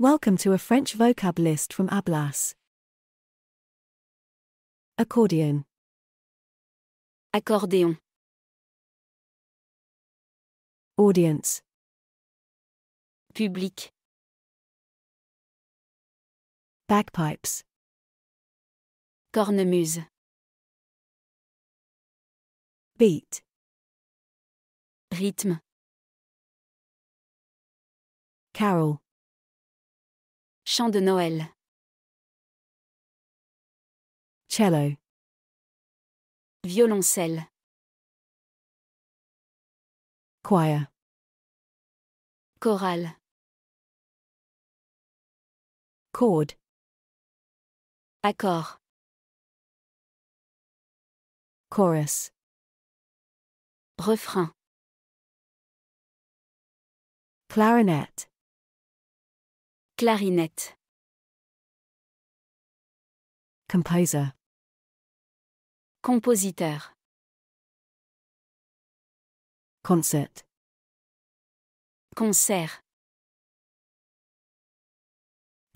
Welcome to a French vocab list from Ablas. Accordion. Accordéon. Audience. Public. Bagpipes. Cornemuse. Beat. Rhythm. Carol. Chant de Noël. Cello. Violoncelle. Choir. Chorale. Chord. Accord. Chorus. Refrain. Clarinette. Clarinette. Composer. Compositeur. Concert. Concert.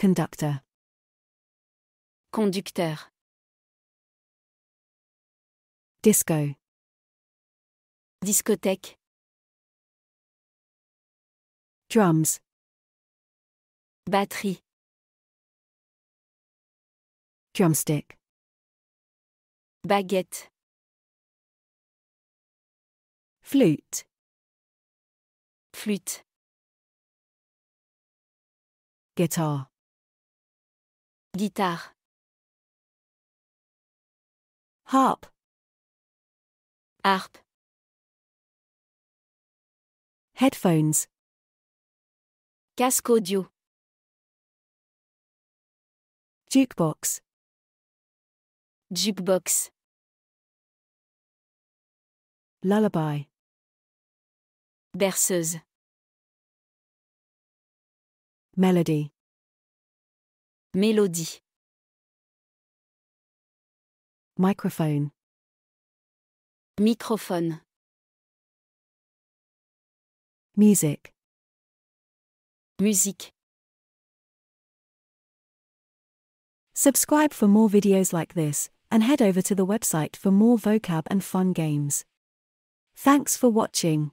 Conductor. Conducteur. Disco. Discothèque. Drums. Batterie. Drumstick. Baguette. Flute. Flûte. Guitar. Guitare. Harp. Harpe. Headphones. Casque audio. Jukebox. Jukebox. Lullaby. Berceuse. Melody. Mélodie. Microphone. Microphone. Music. Musique. Subscribe for more videos like this, and head over to the website for more vocab and fun games. Thanks for watching.